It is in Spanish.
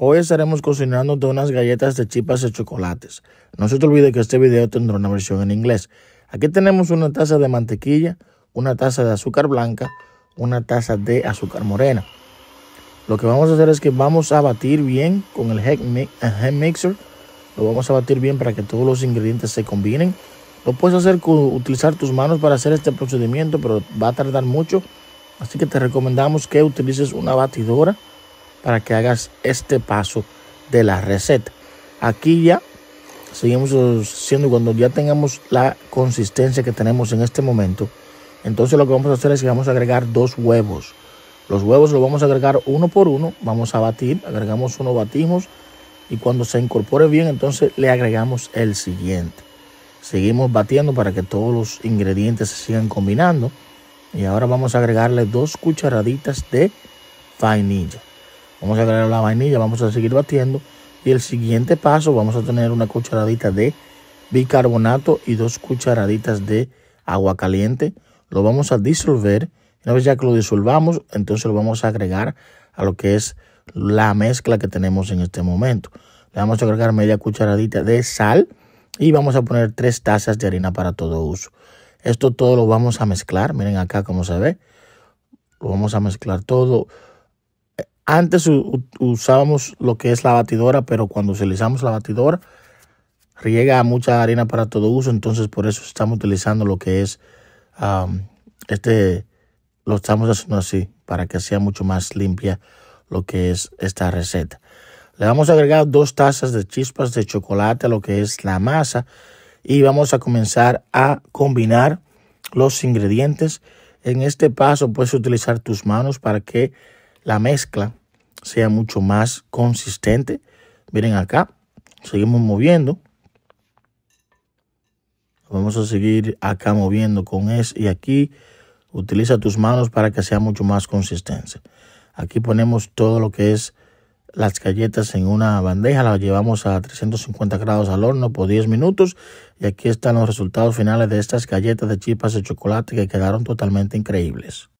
Hoy estaremos cocinando unas galletas de chipas de chocolates. No se te olvide que este video tendrá una versión en inglés. Aquí tenemos una taza de mantequilla, una taza de azúcar blanca, una taza de azúcar morena. Lo que vamos a hacer es que vamos a batir bien con el hand mixer. Lo vamos a batir bien para que todos los ingredientes se combinen. Lo puedes hacer con utilizar tus manos para hacer este procedimiento, pero va a tardar mucho. Así que te recomendamos que utilices una batidora para que hagas este paso de la receta. Aquí ya seguimos siendo cuando ya tengamos la consistencia que tenemos en este momento. Entonces lo que vamos a hacer es que vamos a agregar dos huevos. Los huevos los vamos a agregar uno por uno. Vamos a batir. Agregamos uno, batimos. Y cuando se incorpore bien, entonces le agregamos el siguiente. Seguimos batiendo para que todos los ingredientes se sigan combinando. Y ahora vamos a agregarle dos cucharaditas de vainilla. Vamos a agregar la vainilla, vamos a seguir batiendo. Y el siguiente paso, vamos a tener una cucharadita de bicarbonato y dos cucharaditas de agua caliente. Lo vamos a disolver. Una vez ya que lo disolvamos, entonces lo vamos a agregar a lo que es la mezcla que tenemos en este momento. Le vamos a agregar media cucharadita de sal y vamos a poner tres tazas de harina para todo uso. Esto todo lo vamos a mezclar. Miren acá cómo se ve. Lo vamos a mezclar todo. Antes usábamos lo que es la batidora, pero cuando utilizamos la batidora, riega mucha harina para todo uso, entonces por eso estamos utilizando lo que es este, lo estamos haciendo así, para que sea mucho más limpia lo que es esta receta. Le vamos a agregar dos tazas de chispas de chocolate a lo que es la masa y vamos a comenzar a combinar los ingredientes. En este paso puedes utilizar tus manos para que la mezcla sea mucho más consistente. Miren acá, seguimos moviendo. Vamos a seguir acá moviendo con es y aquí utiliza tus manos para que sea mucho más consistente. Aquí ponemos todo lo que es las galletas en una bandeja, la llevamos a 350 grados al horno por 10 minutos y aquí están los resultados finales de estas galletas de chipas de chocolate que quedaron totalmente increíbles.